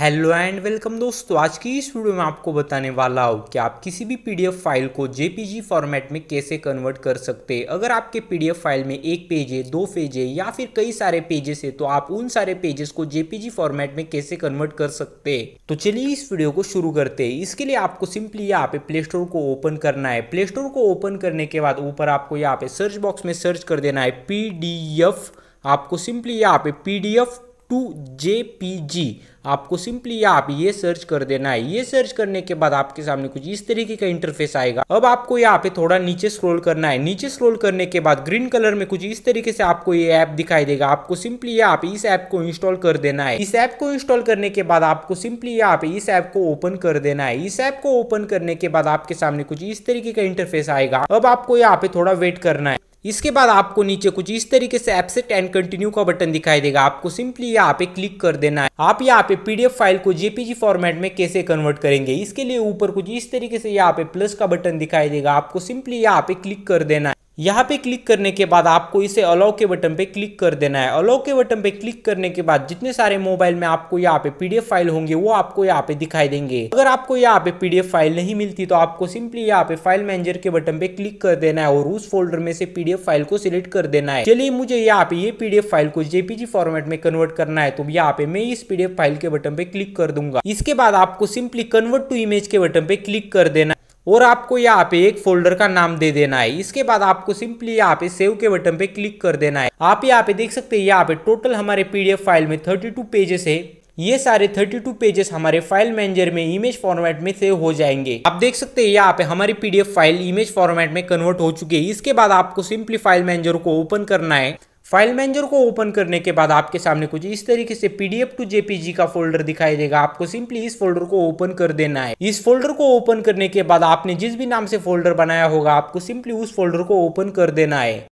hello and welcome दोस्तों आज की इस वीडियो में आपको बताने वाला हूँ कि आप किसी भी पीडीएफ फाइल को जेपीजी फॉर्मेट में कैसे कन्वर्ट कर सकते हैं अगर आपके पीडीएफ फाइल में एक पेज है दो पेज है या फिर कई सारे पेजेस है तो आप उन सारे पेजेस को जेपीजी फॉर्मेट में कैसे कन्वर्ट कर सकते हैं तो चलिए इस वीडियो को शुरू करते हैं इसके लिए आपको सिंपली यहाँ पे प्ले स्टोर को ओपन करना है प्ले स्टोर को ओपन करने के बाद ऊपर आपको यहाँ पे सर्च बॉक्स में सर्च कर देना है पी आपको सिंपली यहाँ पे पी टू जे आपको सिंपली आप ये सर्च कर देना है ये सर्च करने के बाद आपके सामने कुछ इस तरीके का इंटरफेस आएगा अब आपको यहाँ पे थोड़ा नीचे स्क्रॉल करना है नीचे स्क्रॉल करने के बाद ग्रीन कलर में कुछ इस तरीके से आपको ये ऐप दिखाई देगा आपको सिंपली आप इस ऐप को इंस्टॉल कर देना है इस ऐप को इंस्टॉल करने के बाद आपको सिंपली आप इस ऐप को ओपन कर देना है इस ऐप को ओपन करने के बाद आपके सामने कुछ इस तरीके का इंटरफेस आएगा अब आपको यहाँ पे थोड़ा वेट करना है इसके बाद आपको नीचे कुछ इस तरीके से एप्सेट एंड कंटिन्यू का बटन दिखाई देगा आपको सिंपली यहाँ पे क्लिक कर देना है आप यहाँ पे पे पीडीएफ फाइल को जेपीजी फॉर्मेट में कैसे कन्वर्ट करेंगे इसके लिए ऊपर कुछ इस तरीके से यहाँ पे प्लस का बटन दिखाई देगा आपको सिंपली यहाँ पे क्लिक कर देना है यहाँ पे क्लिक करने के बाद आपको इसे अलाउ के बटन पे क्लिक कर देना है अलाउ के बटन पे क्लिक करने के बाद जितने सारे मोबाइल में आपको यहाँ पे पीडीएफ फाइल होंगे वो आपको यहाँ पे दिखाई देंगे अगर आपको यहाँ पे पीडीएफ फाइल नहीं मिलती तो आपको सिंपली यहाँ पे फाइल मैनेजर के बटन पे क्लिक कर देना है और उस फोल्डर में से पीडीएफ फाइल को सिलेक्ट कर देना है चलिए मुझे यहाँ पे ये पीडीएफ फाइल को जेपीजी फॉर्मेट में कन्वर्ट करना है तो यहाँ पे मैं इस पीडीएफ फाइल के बटन पे क्लिक कर दूंगा इसके बाद आपको सिंपली कन्वर्ट टू इमेज के बटन पे क्लिक कर देना और आपको यहाँ पे एक फोल्डर का नाम दे देना है इसके बाद आपको सिंपली यहाँ पे सेव के बटन पे क्लिक कर देना है आप यहाँ पे देख सकते हैं यहाँ पे टोटल हमारे पीडीएफ फाइल में 32 पेजेस है ये सारे 32 पेजेस हमारे फाइल मैनेजर में इमेज फॉर्मेट में सेव हो जाएंगे आप देख सकते हैं यहाँ पे हमारी पीडीएफ फाइल इमेज फॉर्मेट में कन्वर्ट हो चुकी है इसके बाद आपको सिंपली फाइल मैनेजर को ओपन करना है फाइल मैनेजर को ओपन करने के बाद आपके सामने कुछ इस तरीके से पीडीएफ टू जेपीजी का फोल्डर दिखाई देगा आपको सिंपली इस फोल्डर को ओपन कर देना है इस फोल्डर को ओपन करने के बाद आपने जिस भी नाम से फोल्डर बनाया होगा आपको सिंपली उस फोल्डर को ओपन कर देना है